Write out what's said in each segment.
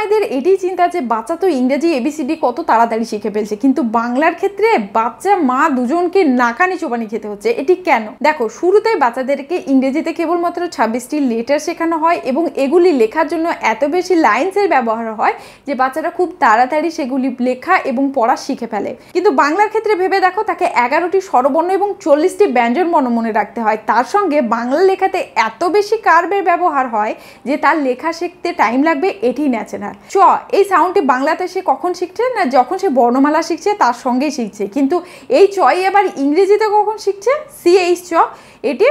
মায়েদের এটি চিন্তা যে বাচ্চা তো ইংরেজি এবিসিডি কত তাড়াতাড়ি শিখে ফেলছে কিন্তু বাংলার ক্ষেত্রে বাচ্চা মা দুজনকে নাকানি চোপানি খেতে হচ্ছে এটি কেন দেখো শুরুতেই বাচ্চাদেরকে ইংরেজিতে কেবলমাত্র ছাব্বিশটি লেটার শেখানো হয় এবং এগুলি লেখার জন্য এত বেশি লাইন্সের ব্যবহার হয় যে বাচ্চারা খুব তাড়াতাড়ি সেগুলি লেখা এবং পড়া শিখে ফেলে কিন্তু বাংলার ক্ষেত্রে ভেবে দেখো তাকে এগারোটি স্বরবর্ণ এবং চল্লিশটি ব্যঞ্জন বর্ণ মনে রাখতে হয় তার সঙ্গে বাংলা লেখাতে এত বেশি কার্বের ব্যবহার হয় যে তার লেখা শিখতে টাইম লাগবে এটি ন্যাচারাল হ্যাঁ চ এই সাউন্ডটি বাংলাতে সে কখন শিখছে না যখন সে বর্ণমালা শিখছে তার সঙ্গেই শিখছে কিন্তু এই চই এবার ইংরেজিতে কখন শিখছে সিএইচ চ এটি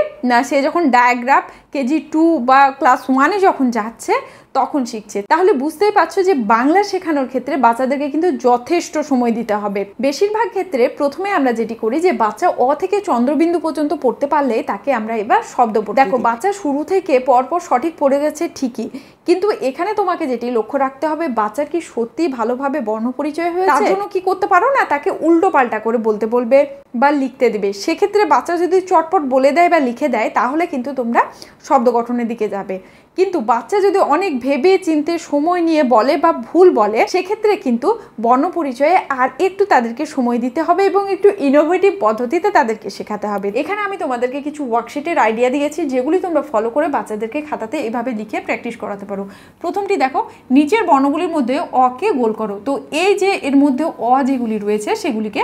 সে যখন ডায়াগ্রাফ কেজি টু বা ক্লাস ওয়ানে যখন যাচ্ছে তখন শিখছে তাহলে বুঝতেই পারছো যে বাংলা শেখানোর ক্ষেত্রে বাচ্চাদেরকে কিন্তু যথেষ্ট সময় দিতে হবে বেশিরভাগ ক্ষেত্রে প্রথমে আমরা যেটি করি যে বাচ্চা অ থেকে চন্দ্রবিন্দু পর্যন্ত পড়তে পারলে তাকে আমরা এবার শব্দ দেখো বাচ্চা শুরু থেকে পরপর সঠিক পড়ে গেছে ঠিকই কিন্তু এখানে তোমাকে যেটি লক্ষ্য রাখতে হবে বাচ্চার কি সত্যি ভালোভাবে বর্ণ পরিচয় হয়েছে তার জন্য কি করতে পারো না তাকে উল্টো পাল্টা করে বলতে বলবে বা লিখতে দেবে সেক্ষেত্রে বাচ্চা যদি চটপট বলে দেয় বা লিখে দেয় তাহলে কিন্তু তোমরা শব্দ গঠনের দিকে যাবে কিন্তু বাচ্চা যদি অনেক ভেবে চিনতে সময় নিয়ে বলে বা ভুল বলে সেক্ষেত্রে কিন্তু বর্ণপরিচয়ে আর একটু তাদেরকে সময় দিতে হবে এবং একটু ইনোভেটিভ পদ্ধতিতে তাদেরকে শেখাতে হবে এখানে আমি তোমাদেরকে কিছু ওয়ার্কশিটের আইডিয়া দিয়েছি যেগুলি তোমরা ফলো করে বাচ্চাদেরকে খাতাতে এভাবে লিখে প্র্যাকটিস করাতে পারো প্রথমটি দেখো নিচের বর্ণগুলির মধ্যে অকে গোল করো তো এই যে এর মধ্যে অ যেগুলি রয়েছে সেগুলিকে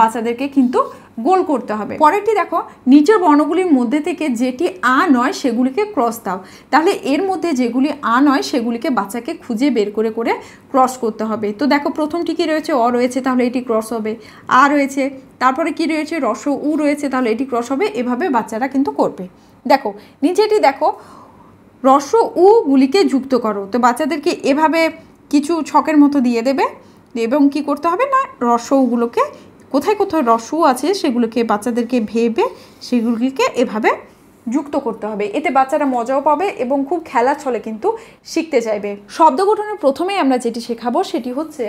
বাচ্চাদেরকে কিন্তু গোল করতে হবে পরেরটি দেখো নিচের বর্ণগুলির মধ্যে থেকে যেটি আ নয় সেগুলিকে ক্রস দাও তাহলে এর মধ্যে যেগুলি আ নয় সেগুলিকে বাচ্চাকে খুঁজে বের করে করে ক্রস করতে হবে তো দেখো প্রথমটি কী রয়েছে অ রয়েছে তাহলে এটি ক্রস হবে আ রয়েছে তারপরে কি রয়েছে রস উ রয়েছে তাহলে এটি ক্রস হবে এভাবে বাচ্চারা কিন্তু করবে দেখো নিচেটি দেখো রস উগুলিকে যুক্ত করো তো বাচ্চাদেরকে এভাবে কিছু ছকের মতো দিয়ে দেবে এবং কি করতে হবে না রস উগুলোকে কোথায় কোথায় রসও আছে সেগুলোকে বাচ্চাদেরকে ভেবে সেগুলিকে এভাবে যুক্ত করতে হবে এতে বাচ্চারা মজাও পাবে এবং খুব খেলার ছলে কিন্তু শিখতে চাইবে শব্দ গঠনের প্রথমেই আমরা যেটি শেখাবো সেটি হচ্ছে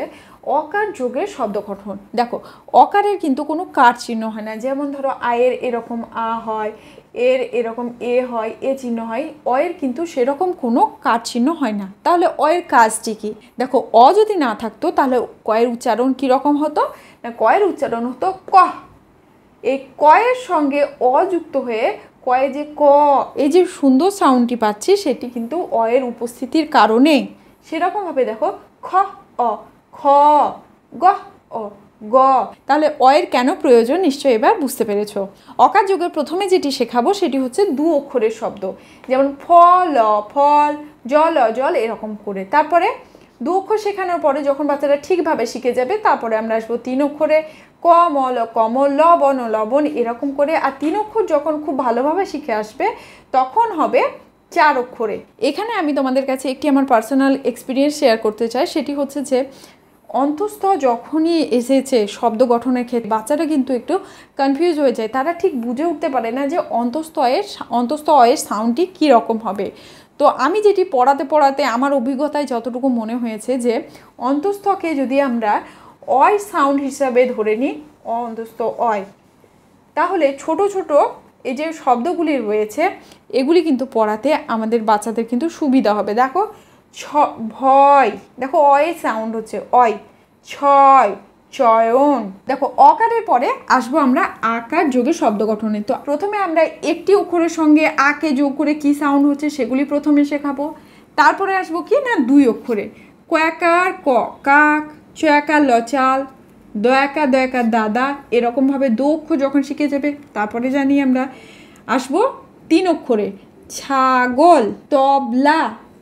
অকার যোগের শব্দ গঠন দেখো অকারের কিন্তু কোনো কার চিহ্ন হয় না যেমন ধরো আয়ের এরকম আ হয় এর এরকম এ হয় এ চিহ্ন হয় অয়ের কিন্তু সেরকম কোনো কাজ চিহ্ন হয় না তাহলে অয়ের কাজটি কি দেখো অ যদি না থাকতো তাহলে কয়ের উচ্চারণ কীরকম হতো না কয়ের উচ্চারণ হতো ক এই কয়ের সঙ্গে অ যুক্ত হয়ে কয়ে যে ক এই যে সুন্দর সাউন্ডটি পাচ্ছি সেটি কিন্তু অয়ের উপস্থিতির কারণে সেরকমভাবে দেখো খ অ খ গ অ গ তাহলে অয়ের কেন প্রয়োজন নিশ্চয় এবার বুঝতে পেরেছ অকার যুগের প্রথমে যেটি শেখাবো সেটি হচ্ছে দু অক্ষরের শব্দ যেমন ফল ফল জল জল এরকম করে তারপরে দু অক্ষর শেখানোর পরে যখন বাচ্চারা ঠিকভাবে শিখে যাবে তারপরে আমরা আসবো তিন অক্ষরে ক মল কমল লবণ লবণ এরকম করে আর তিন অক্ষর যখন খুব ভালোভাবে শিখে আসবে তখন হবে চার অক্ষরে এখানে আমি তোমাদের কাছে একটি আমার পার্সোনাল এক্সপিরিয়েন্স শেয়ার করতে চাই সেটি হচ্ছে যে অন্তস্থ যখনই এসেছে শব্দ গঠনের ক্ষেত্রে বাচ্চারা কিন্তু একটু কনফিউজ হয়ে যায় তারা ঠিক বুঝে উঠতে পারে না যে অন্তস্থ এর অন্তস্থ এর সাউন্ডটি কীরকম হবে তো আমি যেটি পড়াতে পড়াতে আমার অভিজ্ঞতায় যতটুকু মনে হয়েছে যে অন্তঃস্থকে যদি আমরা অয় সাউন্ড হিসাবে ধরে নিই অন্তস্থ অয় তাহলে ছোট ছোট এই যে শব্দগুলি রয়েছে এগুলি কিন্তু পড়াতে আমাদের বাচ্চাদের কিন্তু সুবিধা হবে দেখো ছ ভয় দেখো অয়ে সাউন্ড হচ্ছে অয় ছয় চয়ন দেখো অকারের পরে আসবো আমরা আকার যোগে শব্দ গঠনে তো প্রথমে আমরা একটি অক্ষরের সঙ্গে আকে যোগ করে কি সাউন্ড হচ্ছে সেগুলি প্রথমে শেখাবো তারপরে আসবো কি না দুই অক্ষরে কয়াকার ক কাক চয়াকার লচাল দয়াকা দয়াকা দাদা এরকমভাবে দু অক্ষর যখন শিখে যাবে তারপরে জানি আমরা আসবো তিন অক্ষরে ছাগল তবলা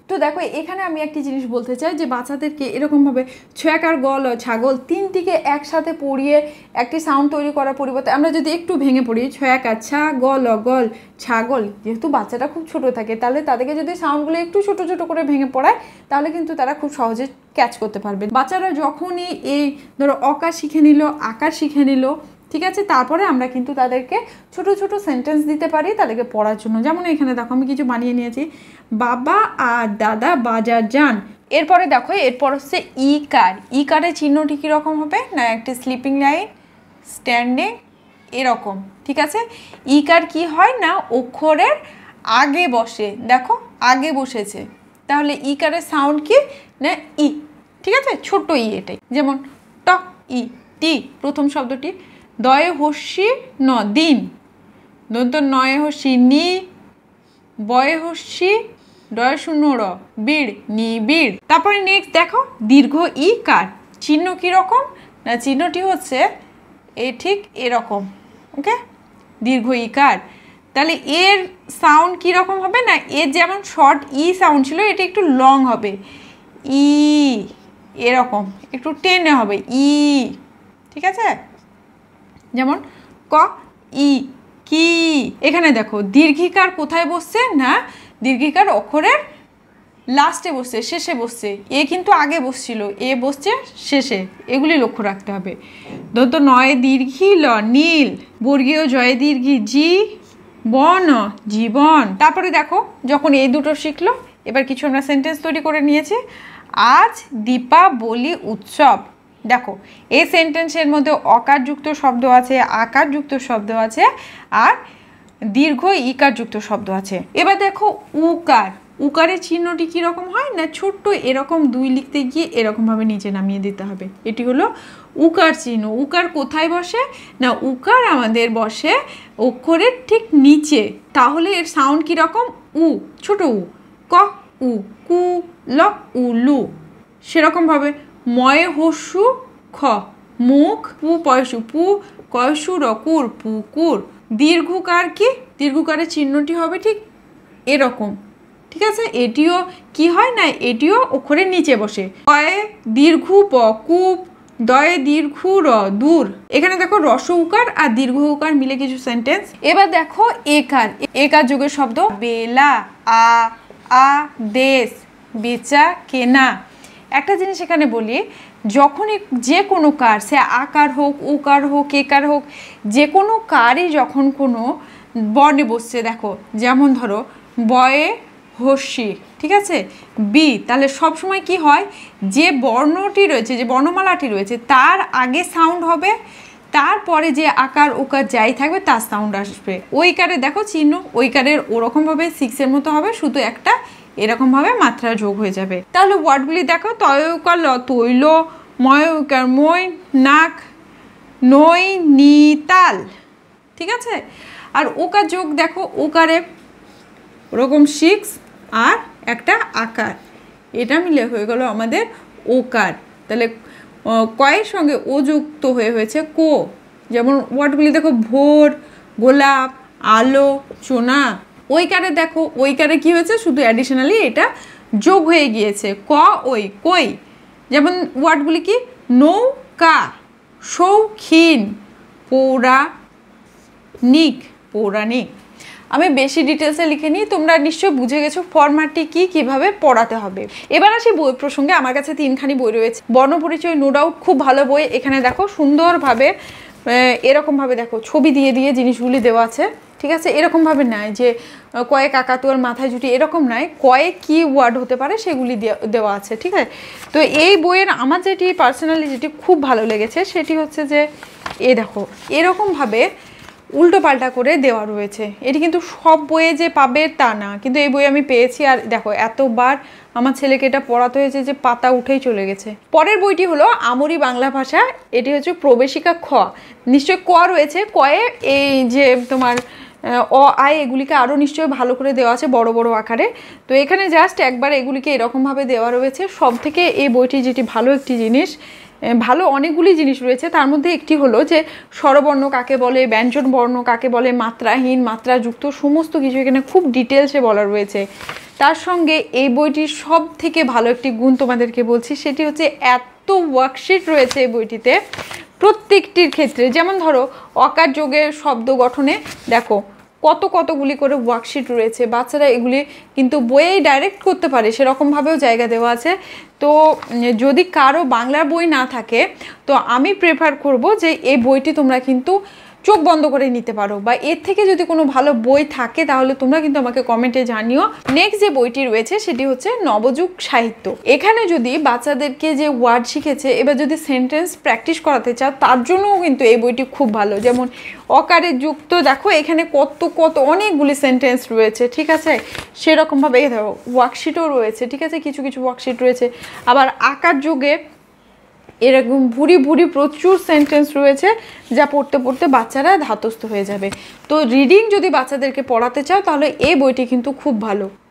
তো দেখো এখানে আমি একটি জিনিস বলতে চাই যে বাচ্চাদেরকে এরকমভাবে ছয়াকার গল ছাগল তিনটিকে একসাথে পড়িয়ে একটি সাউন্ড তৈরি করার পরিবর্তে আমরা যদি একটু ভেঙে পড়ি ছয়াকার ছা গল গল ছাগল যেহেতু বাচ্চাটা খুব ছোট থাকে তাহলে তাদেরকে যদি সাউন্ডগুলো একটু ছোট ছোট করে ভেঙে পড়ায় তাহলে কিন্তু তারা খুব সহজে ক্যাচ করতে পারবে বাচ্চারা যখনই এই ধরো অকা শিখে নিল আকার শিখে নিল ঠিক আছে তারপরে আমরা কিন্তু তাদেরকে ছোট ছোট সেন্টেন্স দিতে পারি তাদেরকে পড়ার জন্য যেমন এখানে দেখো আমি কিছু বানিয়ে নিয়েছি বাবা আর দাদা বাজার যান এরপরে দেখো এরপর হচ্ছে ই কার ই কারের চিহ্নটি কীরকম হবে না একটি স্লিপিং লাইন স্ট্যান্ডে এরকম ঠিক আছে ই কার কী হয় না অক্ষরের আগে বসে দেখো আগে বসেছে তাহলে ই কারের সাউন্ড কি না ই ঠিক আছে ছোট ই এটাই যেমন ট ই টি প্রথম শব্দটি দয়ে হস্যি ন দিন দন্ত নয় হস্যি নি বয়ে হস্যি ডয় শূন্য র বিড় নি বিড় তারপরে নেক্সট দেখো দীর্ঘ ই কার চিহ্ন কীরকম না চিহ্নটি হচ্ছে এ ঠিক এরকম ওকে দীর্ঘ ই কার তাহলে এর সাউন্ড কীরকম হবে না এর যেমন শর্ট ই সাউন্ড ছিল এটা একটু লং হবে ই এরকম একটু টেনে হবে ই ঠিক আছে যেমন ক ই কি এখানে দেখো দীর্ঘিকার কোথায় বসছে না দীর্ঘিকার অক্ষরের লাস্টে বসছে শেষে বসছে এ কিন্তু আগে বসছিল এ বসছে শেষে এগুলি লক্ষ্য রাখতে হবে ধরতো নয় দীর্ঘি ল নীল বর্গীয় জয় দীর্ঘি জি বন জীবন তারপরে দেখো যখন এই দুটো শিখলো এবার কিছু আমরা সেন্টেন্স তৈরি করে নিয়েছি আজ দীপাবলি উৎসব দেখো এই সেন্টেন্সের মধ্যে অকারযুক্ত শব্দ আছে আকারযুক্ত শব্দ আছে আর দীর্ঘ ইকারযুক্ত শব্দ আছে এবার দেখো উকার উকারের চিহ্নটি কীরকম হয় না ছোট্ট এরকম দুই লিখতে গিয়ে এরকমভাবে নিচে নামিয়ে দিতে হবে এটি হলো উকার চিহ্ন উকার কোথায় বসে না উকার আমাদের বসে অক্ষরের ঠিক নিচে তাহলে এর সাউন্ড কীরকম উ ছোট উ ক উ কু ল উ লু সেরকমভাবে ময়ে হস্যু খ মুখ পু পয়সু পু কয়সু রকুর পুকুর দীর্ঘকার কি দীর্ঘকারের চিহ্নটি হবে ঠিক এরকম ঠিক আছে এটিও কি হয় না এটিও অক্ষরের নিচে বসে কয়ে দীর্ঘ প কূপ দয়ে দীর্ঘ র দূর এখানে দেখো রস উকার আর দীর্ঘ উকার মিলে কিছু সেন্টেন্স এবার দেখো একার একার যুগের শব্দ বেলা আ আ দেশ বেচা কেনা একটা জিনিস এখানে বলি যখনই যে কোনো কার সে আকার হোক কার হোক একার হোক যে কোনো কারই যখন কোনো বর্ণে বসছে দেখো যেমন ধরো বয়ে হস্যি ঠিক আছে বি তাহলে সব সময় কি হয় যে বর্ণটি রয়েছে যে বর্ণমালাটি রয়েছে তার আগে সাউন্ড হবে তারপরে যে আকার ওকার যাই থাকবে তার সাউন্ড আসবে ওইকারে দেখো চিহ্ন ওইকারের ওরকমভাবে সিক্সের মতো হবে শুধু একটা এরকমভাবে মাত্রা যোগ হয়ে যাবে তাহলে ওয়ার্ডগুলি দেখো তয়কার ল তৈল ময়কার মই নাক নই নিতাল ঠিক আছে আর ওকার যোগ দেখো ওকারে ওরকম সিক্স আর একটা আকার এটা মিলে হয়ে গেল আমাদের ওকার তাহলে কয়ের সঙ্গে ও যুক্ত হয়ে হয়েছে কো যেমন ওয়ার্ডগুলি দেখো ভোর গোলাপ আলো চোনা ওইকারে দেখো ওইকারে কি হয়েছে শুধু অ্যাডিশনালি এটা যোগ হয়ে গিয়েছে ক ওই কই যেমন ওয়ার্ডগুলি কি নৌকা শৌখিন পৌরাণিক পৌরাণিক আমি বেশি ডিটেলসে লিখে নিই তোমরা নিশ্চয়ই বুঝে গেছো ফরম্যাটটি কী কীভাবে পড়াতে হবে এবার আসি বই প্রসঙ্গে আমার কাছে তিনখানি বই রয়েছে বর্ণপরিচয় নো ডাউট খুব ভালো বই এখানে দেখো সুন্দরভাবে এরকমভাবে দেখো ছবি দিয়ে দিয়ে জিনিসগুলি দেওয়া আছে ঠিক আছে এরকমভাবে নয় যে কয়েক আকাতুয়ার মাথায় জুটি এরকম নয় কয়েক কি ওয়ার্ড হতে পারে সেগুলি দেওয়া আছে ঠিক আছে তো এই বইয়ের আমার যেটি পার্সোনালি যেটি খুব ভালো লেগেছে সেটি হচ্ছে যে এ দেখো এরকমভাবে উল্টো পাল্টা করে দেওয়া রয়েছে এটি কিন্তু সব বইয়ে যে পাবে তা না কিন্তু এই বই আমি পেয়েছি আর দেখো এতবার আমার ছেলেকে এটা পড়াতে হয়েছে যে পাতা উঠেই চলে গেছে পরের বইটি হলো আমরি বাংলা ভাষা এটি হচ্ছে প্রবেশিকা খ নিশ্চয় ক রয়েছে কয়ে এই যে তোমার অ আয় এগুলিকে আরও নিশ্চয়ই ভালো করে দেওয়া আছে বড় বড় আকারে তো এখানে জাস্ট একবার এগুলিকে এরকমভাবে দেওয়া রয়েছে সব থেকে এই বইটি যেটি ভালো একটি জিনিস ভালো অনেকগুলি জিনিস রয়েছে তার মধ্যে একটি হলো যে স্বরবর্ণ কাকে বলে ব্যঞ্জন বর্ণ কাকে বলে মাত্রাহীন মাত্রাযুক্ত সমস্ত কিছু এখানে খুব ডিটেলসে বলা রয়েছে তার সঙ্গে এই বইটির সব থেকে ভালো একটি গুণ তোমাদেরকে বলছি সেটি হচ্ছে এত ওয়ার্কশিট রয়েছে এই বইটিতে প্রত্যেকটির ক্ষেত্রে যেমন ধরো অকার যোগের শব্দ গঠনে দেখো কত কতগুলি করে ওয়ার্কশিট রয়েছে বাচ্চারা এগুলি কিন্তু বইয়েই ডাইরেক্ট করতে পারে সেরকমভাবেও জায়গা দেওয়া আছে তো যদি কারো বাংলার বই না থাকে তো আমি প্রেফার করব যে এই বইটি তোমরা কিন্তু চোখ বন্ধ করে নিতে পারো বা এর থেকে যদি কোনো ভালো বই থাকে তাহলে তোমরা কিন্তু আমাকে কমেন্টে জানিও নেক্সট যে বইটি রয়েছে সেটি হচ্ছে নবযুগ সাহিত্য এখানে যদি বাচ্চাদেরকে যে ওয়ার্ড শিখেছে এবার যদি সেন্টেন্স প্র্যাকটিস করাতে চাও তার জন্যও কিন্তু এই বইটি খুব ভালো যেমন অকারে যুক্ত দেখো এখানে কত কত অনেকগুলি সেন্টেন্স রয়েছে ঠিক আছে সেরকমভাবে দেখো ওয়ার্কশিটও রয়েছে ঠিক আছে কিছু কিছু ওয়ার্কশিট রয়েছে আবার আঁকার যুগে এরকম ভুরি ভুরি প্রচুর সেন্টেন্স রয়েছে যা পড়তে পড়তে বাচ্চারা ধাতস্থ হয়ে যাবে তো রিডিং যদি বাচ্চাদেরকে পড়াতে চাও তাহলে এই বইটি কিন্তু খুব ভালো